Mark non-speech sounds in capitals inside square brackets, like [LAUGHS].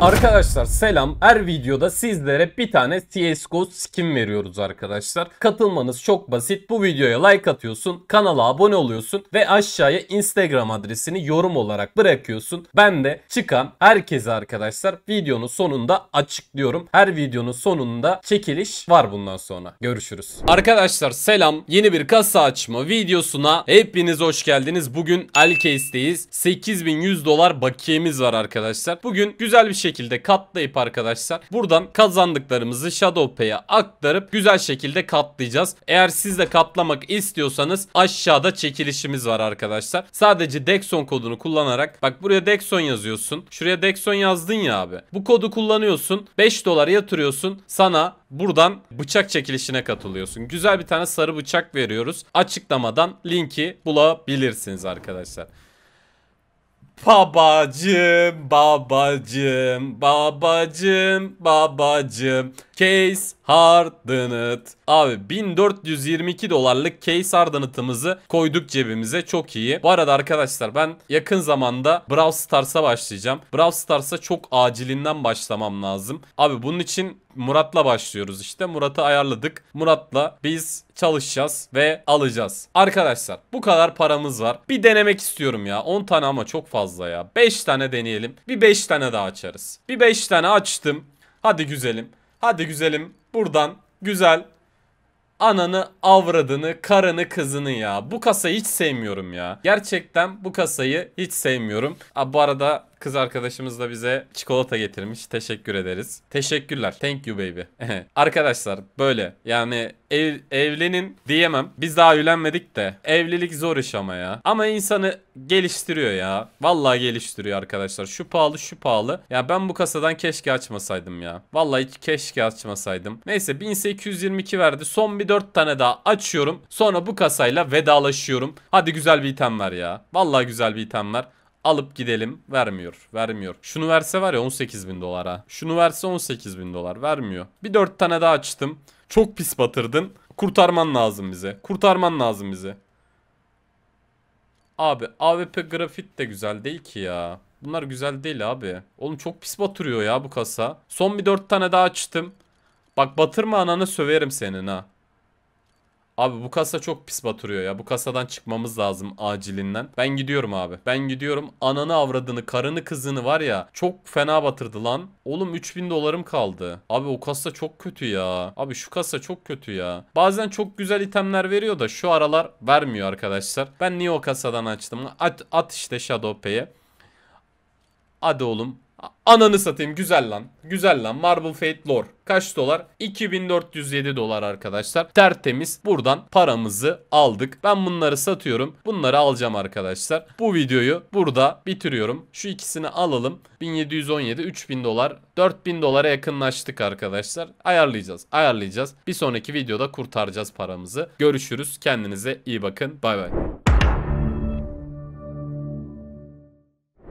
Arkadaşlar selam. Her videoda sizlere bir tane CSGO skin veriyoruz arkadaşlar. Katılmanız çok basit. Bu videoya like atıyorsun, kanala abone oluyorsun ve aşağıya Instagram adresini yorum olarak bırakıyorsun. Ben de çıkan herkese arkadaşlar videonun sonunda açıklıyorum. Her videonun sonunda çekiliş var bundan sonra. Görüşürüz. Arkadaşlar selam. Yeni bir kasa açma videosuna hepiniz hoş geldiniz. Bugün Elcase'deyiz. 8100 dolar bakiyemiz var arkadaşlar. Bugün güzel bir şey şekilde katlayıp arkadaşlar buradan kazandıklarımızı Shadowpay'e aktarıp güzel şekilde katlayacağız. Eğer siz de katlamak istiyorsanız aşağıda çekilişimiz var arkadaşlar. Sadece Dexon kodunu kullanarak bak buraya Dexon yazıyorsun. Şuraya Dexon yazdın ya abi. Bu kodu kullanıyorsun. 5 dolar yatırıyorsun. Sana buradan bıçak çekilişine katılıyorsun. Güzel bir tane sarı bıçak veriyoruz. Açıklamadan linki bulabilirsiniz arkadaşlar. Babacım, babacım, babacım, babacım. Case Hardened. Abi 1422 dolarlık Case Hardened'ımızı koyduk cebimize. Çok iyi. Bu arada arkadaşlar ben yakın zamanda Brawl Stars'a başlayacağım. Brawl Stars'a çok acilinden başlamam lazım. Abi bunun için Murat'la başlıyoruz işte. Murat'ı ayarladık. Murat'la biz çalışacağız ve alacağız. Arkadaşlar bu kadar paramız var. Bir denemek istiyorum ya. 10 tane ama çok fazla ya. 5 tane deneyelim. Bir 5 tane daha açarız. Bir 5 tane açtım. Hadi güzelim. Hadi güzelim. Buradan güzel. Ananı, avradını, karını, kızını ya. Bu kasayı hiç sevmiyorum ya. Gerçekten bu kasayı hiç sevmiyorum. Aa, bu arada Kız arkadaşımız da bize çikolata getirmiş. Teşekkür ederiz. Teşekkürler. Thank you baby. [LAUGHS] Arkadaşlar böyle yani ev, evlenin diyemem. Biz daha evlenmedik de. Evlilik zor iş ama ya. Ama insanı geliştiriyor ya. Vallahi geliştiriyor arkadaşlar. Şu pahalı şu pahalı. Ya ben bu kasadan keşke açmasaydım ya. Vallahi keşke açmasaydım. Neyse 1822 verdi. Son bir 4 tane daha açıyorum. Sonra bu kasayla vedalaşıyorum. Hadi güzel bir item var ya. Vallahi güzel bir item var alıp gidelim. Vermiyor. Vermiyor. Şunu verse var ya 18 bin dolara. Şunu verse 18 bin dolar. Vermiyor. Bir 4 tane daha açtım. Çok pis batırdın. Kurtarman lazım bize. Kurtarman lazım bize. Abi AWP grafit de güzel değil ki ya. Bunlar güzel değil abi. Oğlum çok pis batırıyor ya bu kasa. Son bir 4 tane daha açtım. Bak batırma ananı söverim senin ha. Abi bu kasa çok pis batırıyor ya. Bu kasadan çıkmamız lazım acilinden. Ben gidiyorum abi. Ben gidiyorum. Ananı avradını, karını kızını var ya. Çok fena batırdı lan. Oğlum 3000 dolarım kaldı. Abi o kasa çok kötü ya. Abi şu kasa çok kötü ya. Bazen çok güzel itemler veriyor da şu aralar vermiyor arkadaşlar. Ben niye o kasadan açtım? At, at işte Shadow Pay'e. Hadi oğlum Ananı satayım güzel lan. Güzel lan Marble Fate Lore. Kaç dolar? 2407 dolar arkadaşlar. Tertemiz buradan paramızı aldık. Ben bunları satıyorum. Bunları alacağım arkadaşlar. Bu videoyu burada bitiriyorum. Şu ikisini alalım. 1717 3000 dolar 4000 dolara yakınlaştık arkadaşlar. Ayarlayacağız. Ayarlayacağız. Bir sonraki videoda kurtaracağız paramızı. Görüşürüz. Kendinize iyi bakın. Bay bay.